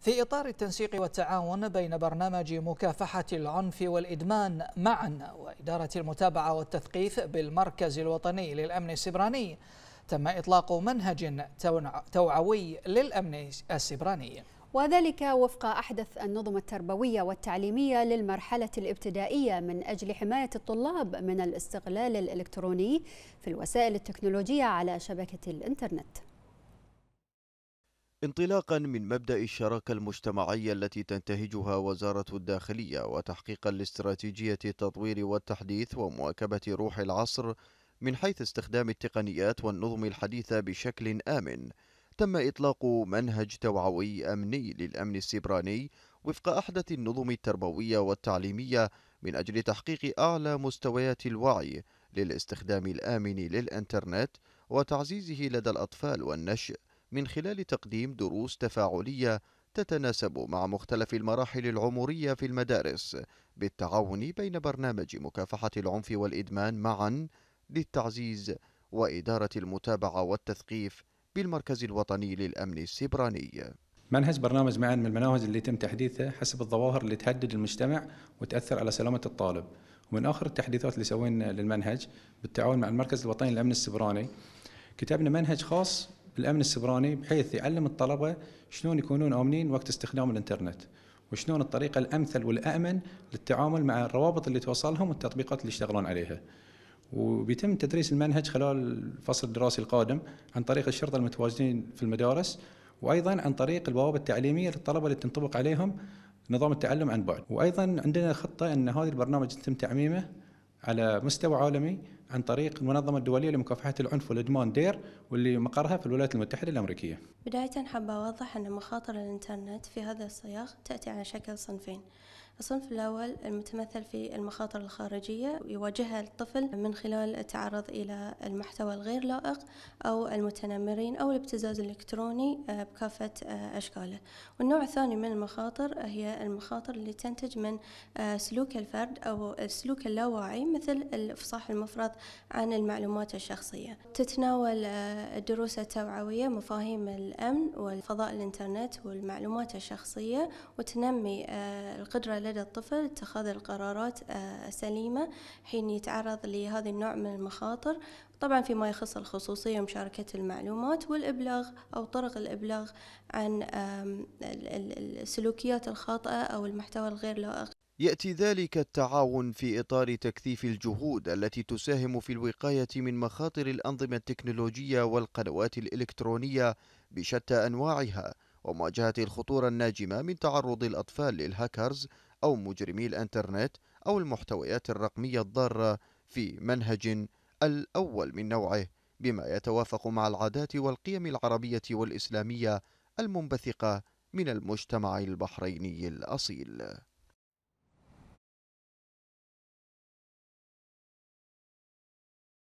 في إطار التنسيق والتعاون بين برنامج مكافحة العنف والإدمان معا وإدارة المتابعة والتثقيف بالمركز الوطني للأمن السبراني تم إطلاق منهج توعوي للأمن السبراني وذلك وفق أحدث النظم التربوية والتعليمية للمرحلة الابتدائية من أجل حماية الطلاب من الاستغلال الإلكتروني في الوسائل التكنولوجية على شبكة الإنترنت انطلاقا من مبدأ الشراكة المجتمعية التي تنتهجها وزارة الداخلية وتحقيقا لاستراتيجية التطوير والتحديث ومواكبة روح العصر من حيث استخدام التقنيات والنظم الحديثة بشكل آمن تم إطلاق منهج توعوي أمني للأمن السبراني وفق أحدث النظم التربوية والتعليمية من أجل تحقيق أعلى مستويات الوعي للاستخدام الآمن للإنترنت وتعزيزه لدى الأطفال والنشأ من خلال تقديم دروس تفاعلية تتناسب مع مختلف المراحل العمرية في المدارس بالتعاون بين برنامج مكافحة العنف والإدمان معا للتعزيز وإدارة المتابعة والتثقيف بالمركز الوطني للأمن السبراني منهج برنامج معا من المناهج اللي يتم تحديثها حسب الظواهر اللي تهدد المجتمع وتأثر على سلامة الطالب ومن آخر التحديثات اللي سوينا للمنهج بالتعاون مع المركز الوطني للأمن السبراني كتبنا منهج خاص بالامن السبراني بحيث يعلم الطلبه شلون يكونون امنين وقت استخدام الانترنت وشلون الطريقه الامثل والامن للتعامل مع الروابط اللي توصلهم والتطبيقات اللي يشتغلون عليها. وبيتم تدريس المنهج خلال الفصل الدراسي القادم عن طريق الشرطه المتواجدين في المدارس وايضا عن طريق البوابه التعليميه للطلبه اللي تنطبق عليهم نظام التعلم عن بعد وايضا عندنا خطه ان هذا البرنامج يتم تعميمه على مستوى عالمي عن طريق المنظمة الدولية لمكافحة العنف والإدمان دير واللي مقرها في الولايات المتحدة الأمريكية بداية حابة أوضح أن مخاطر الإنترنت في هذا السياق تأتي على شكل صنفين الصنف الأول المتمثل في المخاطر الخارجية يواجهها الطفل من خلال التعرض إلى المحتوى الغير لائق أو المتنمرين أو الابتزاز الإلكتروني آه، بكافة آه، أشكاله والنوع الثاني من المخاطر هي المخاطر اللي تنتج من آه، سلوك الفرد أو السلوك اللاواعي مثل الإفصاح المفرط عن المعلومات الشخصية تتناول الدروس التوعوية مفاهيم الأمن والفضاء الإنترنت والمعلومات الشخصية وتنمي القدرة لدى الطفل اتخاذ القرارات آه، سليمة حين يتعرض لهذا النوع من المخاطر طبعا فيما يخص الخصوصية ومشاركة المعلومات والإبلاغ أو طرق الإبلاغ عن السلوكيات الخاطئة أو المحتوى الغير لائق ياتي ذلك التعاون في اطار تكثيف الجهود التي تساهم في الوقايه من مخاطر الانظمه التكنولوجيه والقنوات الالكترونيه بشتى انواعها ومواجهه الخطوره الناجمه من تعرض الاطفال للهاكرز أو مجرمي الإنترنت أو المحتويات الرقمية الضارة في منهج الأول من نوعه بما يتوافق مع العادات والقيم العربية والإسلامية المنبثقة من المجتمع البحريني الأصيل